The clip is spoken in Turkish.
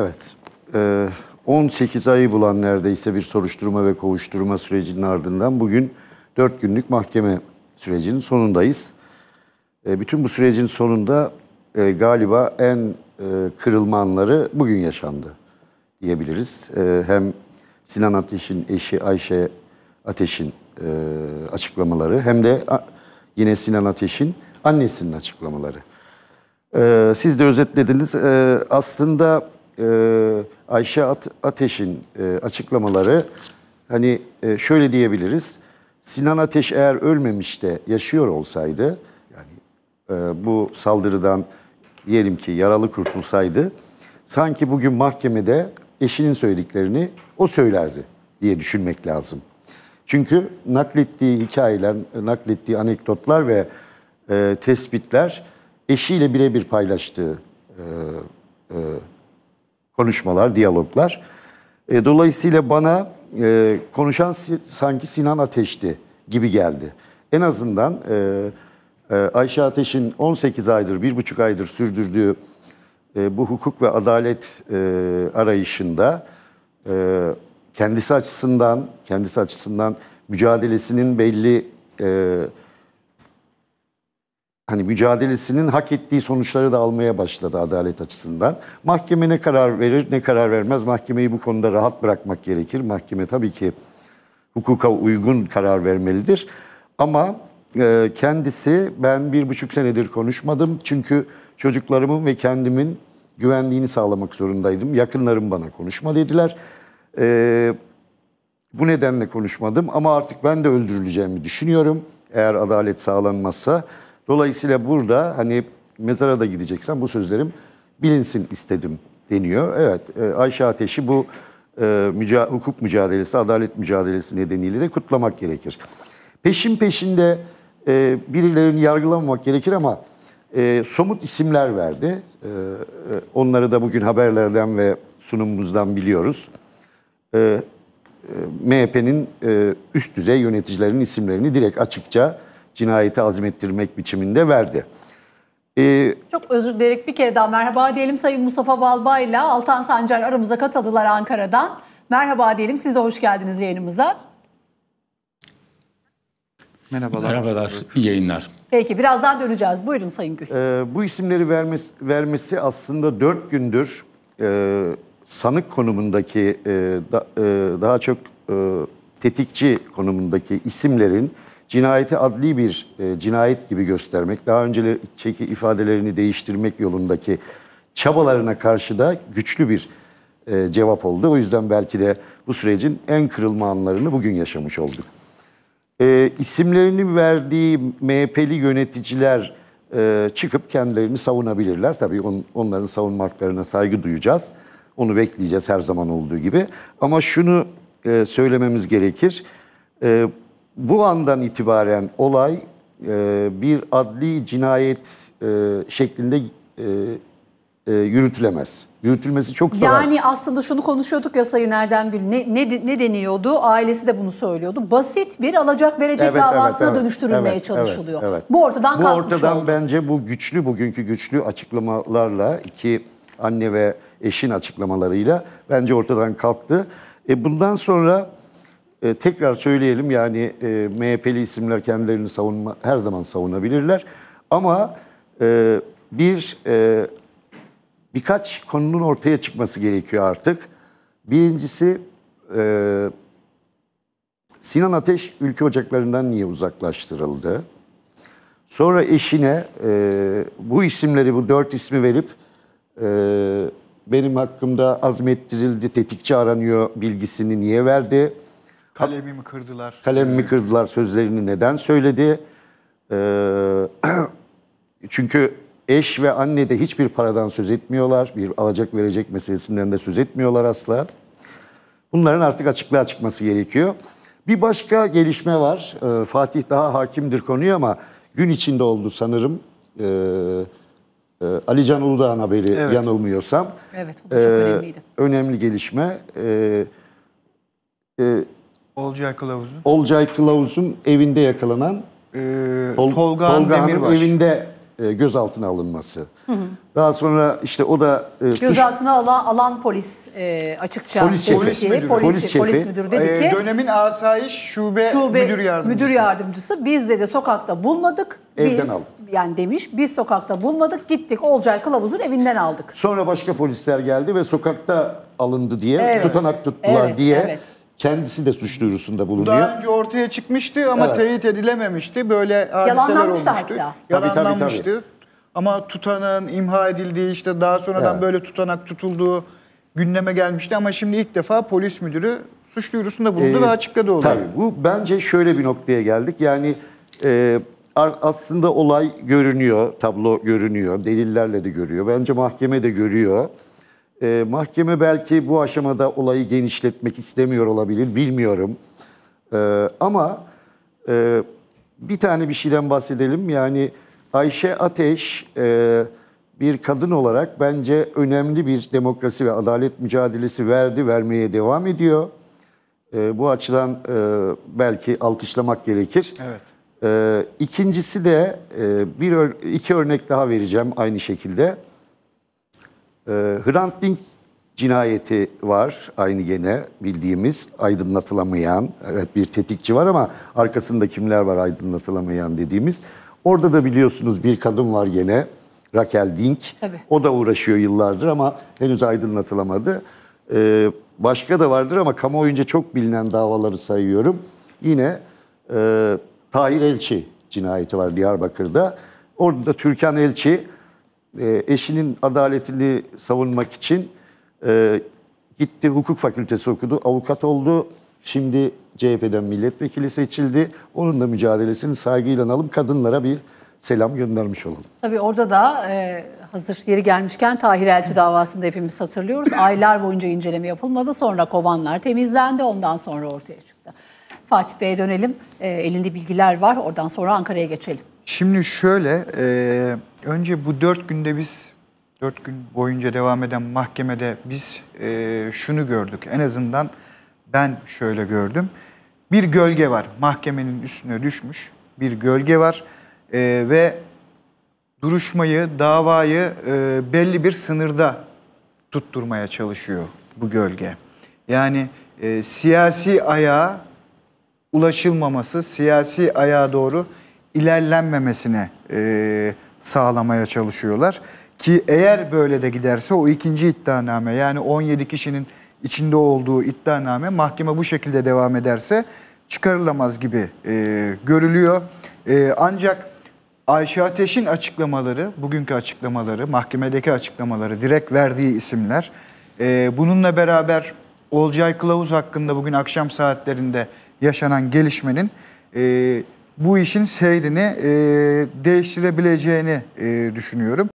Evet, 18 ee, ayı bulan neredeyse bir soruşturma ve kovuşturma sürecinin ardından bugün 4 günlük mahkeme sürecinin sonundayız. Ee, bütün bu sürecin sonunda e, galiba en e, kırılma anları bugün yaşandı diyebiliriz. Ee, hem Sinan Ateş'in eşi Ayşe Ateş'in e, açıklamaları hem de yine Sinan Ateş'in annesinin açıklamaları. Siz de özetlediniz. Aslında e, Ayşe Ateş'in e, açıklamaları hani e, şöyle diyebiliriz. Sinan Ateş eğer ölmemiş de yaşıyor olsaydı yani e, bu saldırıdan diyelim ki yaralı kurtulsaydı sanki bugün mahkemede eşinin söylediklerini o söylerdi diye düşünmek lazım. Çünkü naklettiği hikayeler, naklettiği anekdotlar ve e, tespitler eşiyle birebir paylaştığı e, e, konuşmalar, diyaloglar. E, dolayısıyla bana e, konuşan sanki Sinan Ateş'ti gibi geldi. En azından e, e, Ayşe Ateş'in 18 aydır, 1,5 aydır sürdürdüğü e, bu hukuk ve adalet e, arayışında e, kendisi açısından kendisi açısından mücadelesinin belli e, hani mücadelesinin hak ettiği sonuçları da almaya başladı adalet açısından. Mahkeme ne karar verir ne karar vermez mahkemeyi bu konuda rahat bırakmak gerekir. Mahkeme tabii ki hukuka uygun karar vermelidir. Ama e, kendisi ben bir buçuk senedir konuşmadım. Çünkü çocuklarımın ve kendimin güvenliğini sağlamak zorundaydım. Yakınlarım bana konuşma dediler. E, bu nedenle konuşmadım ama artık ben de öldürüleceğimi düşünüyorum. Eğer adalet sağlanmazsa. Dolayısıyla burada hani mezara da gideceksen bu sözlerim bilinsin istedim deniyor. Evet e, Ayşe Ateş'i bu e, müca hukuk mücadelesi, adalet mücadelesi nedeniyle de kutlamak gerekir. Peşin peşinde e, birilerini yargılamamak gerekir ama e, somut isimler verdi. e, e onları da bugün haberlerden ve sunumumuzdan biliyoruz. E, e, MHP'nin e, üst düzey yöneticilerinin isimlerini direkt açıkça cinayeti azmettirmek biçiminde verdi. Ee, Çok özür dileyerek bir kere daha merhaba diyelim Sayın Mustafa Balba ile Altan Sancar aramıza katıldılar Ankara'dan. Merhaba diyelim siz de hoş geldiniz yayınımıza. Merhabalar. Merhabalar, iyi yayınlar. Peki birazdan döneceğiz. Buyurun Sayın Gül. Ee, bu isimleri vermesi, vermesi aslında dört gündür e, sanık konumundaki e, da, e, daha çok e, tetikçi konumundaki isimlerin cinayeti adli bir e, cinayet gibi göstermek, daha önceki ifadelerini değiştirmek yolundaki çabalarına karşı da güçlü bir e, cevap oldu. O yüzden belki de bu sürecin en kırılma anlarını bugün yaşamış olduk. E, isimlerini verdiği MHP'li yöneticiler e, çıkıp kendilerini savunabilirler. Tabii on, onların savunma haklarına saygı duyacağız. Onu bekleyeceğiz her zaman olduğu gibi. Ama şunu e, söylememiz gerekir. E, bu andan itibaren olay e, bir adli cinayet e, şeklinde e, e, yürütülemez. Yürütülmesi çok zor. Yani aslında şunu konuşuyorduk ya Sayın Erdem Gül. Ne, ne, ne deniyordu? Ailesi de bunu söylüyordu. Basit bir alacak verecek evet, davasına evet, evet, dönüştürülmeye evet, çalışılıyor. Evet, evet. Bu ortadan Bu ortadan oldu. bence bu güçlü, bugünkü güçlü açıklamalarla iki anne ve eşin açıklamalarıyla bence ortadan kalktı. E bundan sonra e, tekrar söyleyelim yani e, MHP'li isimler kendilerini savunma her zaman savunabilirler. Ama e, bir e, birkaç konunun ortaya çıkması gerekiyor artık. Birincisi e, Sinan Ateş ülke ocaklarından niye uzaklaştırıldı? Sonra eşine e, bu isimleri, bu dört ismi verip e, benim hakkımda azmettirildi, tetikçi aranıyor bilgisini niye verdi? Kalemimi kırdılar. Kalemimi kırdılar sözlerini neden söyledi? Ee, çünkü eş ve anne de hiçbir paradan söz etmiyorlar. Bir alacak verecek meselesinden de söz etmiyorlar asla. Bunların artık açıklığa çıkması gerekiyor. Bir başka gelişme var. Ee, Fatih daha hakimdir konuya ama gün içinde oldu sanırım. Ee, e, Ali Can Uludağ'ın haberi evet. yanılmıyorsam. Evet bu çok ee, önemliydi. Önemli gelişme. Ee, e, Olcay Kılavuz'un. Olcay Kılavuz'un evinde yakalanan ee, Tol Tolga, Tolga evinde e, gözaltına alınması. Hı hı. Daha sonra işte o da e, gözaltına alan, alan polis e, açıkça polis şefi, polis müdürü, polis, polis, şefi. polis müdürü dedi ee, ki dönemin asayiş şube, şube müdür yardımcısı. Müdür yardımcısı biz dedi sokakta bulmadık. Evden biz, aldık. Yani demiş biz sokakta bulmadık gittik Olcay Kılavuz'un evinden aldık. Sonra başka polisler geldi ve sokakta alındı diye evet. tutanak tuttular evet, diye evet kendisi de suç duyurusunda bulunuyor. Daha önce ortaya çıkmıştı ama evet. teyit edilememişti. Böyle hadiseler olmuştu. Hatta. Yalanlanmıştı. Tabii, Ama tutanın imha edildiği işte daha sonradan evet. böyle tutanak tutulduğu gündeme gelmişti ama şimdi ilk defa polis müdürü suç duyurusunda bulundu ee, ve açıkladı olayı. Tabii bu bence şöyle bir noktaya geldik. Yani e, aslında olay görünüyor, tablo görünüyor, delillerle de görüyor. Bence mahkeme de görüyor. E, mahkeme belki bu aşamada olayı genişletmek istemiyor olabilir, bilmiyorum. E, ama e, bir tane bir şeyden bahsedelim. Yani Ayşe Ateş e, bir kadın olarak bence önemli bir demokrasi ve adalet mücadelesi verdi, vermeye devam ediyor. E, bu açıdan e, belki alkışlamak gerekir. Evet. E, ikincisi de e, bir iki örnek daha vereceğim aynı şekilde. E, Hrant Dink cinayeti var aynı gene bildiğimiz aydınlatılamayan. Evet bir tetikçi var ama arkasında kimler var aydınlatılamayan dediğimiz. Orada da biliyorsunuz bir kadın var gene Raquel Dink. Tabii. O da uğraşıyor yıllardır ama henüz aydınlatılamadı. Ee, başka da vardır ama kamuoyunca çok bilinen davaları sayıyorum. Yine e, Tahir Elçi cinayeti var Diyarbakır'da. Orada da Türkan Elçi e, eşinin adaletini savunmak için e, gitti hukuk fakültesi okudu, avukat oldu. Şimdi CHP'den milletvekili seçildi. Onun da mücadelesini saygıyla alalım. Kadınlara bir selam göndermiş olalım. Tabii orada da e, hazır yeri gelmişken Tahir Elçi davasında hepimiz hatırlıyoruz. Aylar boyunca inceleme yapılmadı. Sonra kovanlar temizlendi. Ondan sonra ortaya çıktı. Fatih Bey'e dönelim. E, elinde bilgiler var. Oradan sonra Ankara'ya geçelim. Şimdi şöyle... E Önce bu dört günde biz, dört gün boyunca devam eden mahkemede biz e, şunu gördük. En azından ben şöyle gördüm. Bir gölge var. Mahkemenin üstüne düşmüş bir gölge var. E, ve duruşmayı, davayı e, belli bir sınırda tutturmaya çalışıyor bu gölge. Yani e, siyasi ayağa ulaşılmaması, siyasi ayağa doğru ilerlenmemesine e, sağlamaya çalışıyorlar. Ki eğer böyle de giderse o ikinci iddianame yani 17 kişinin içinde olduğu iddianame mahkeme bu şekilde devam ederse çıkarılamaz gibi e, görülüyor. E, ancak Ayşe Ateş'in açıklamaları, bugünkü açıklamaları, mahkemedeki açıklamaları, direkt verdiği isimler. E, bununla beraber Olcay Kılavuz hakkında bugün akşam saatlerinde yaşanan gelişmenin e, bu işin seyrini e, değiştirebileceğini e, düşünüyorum.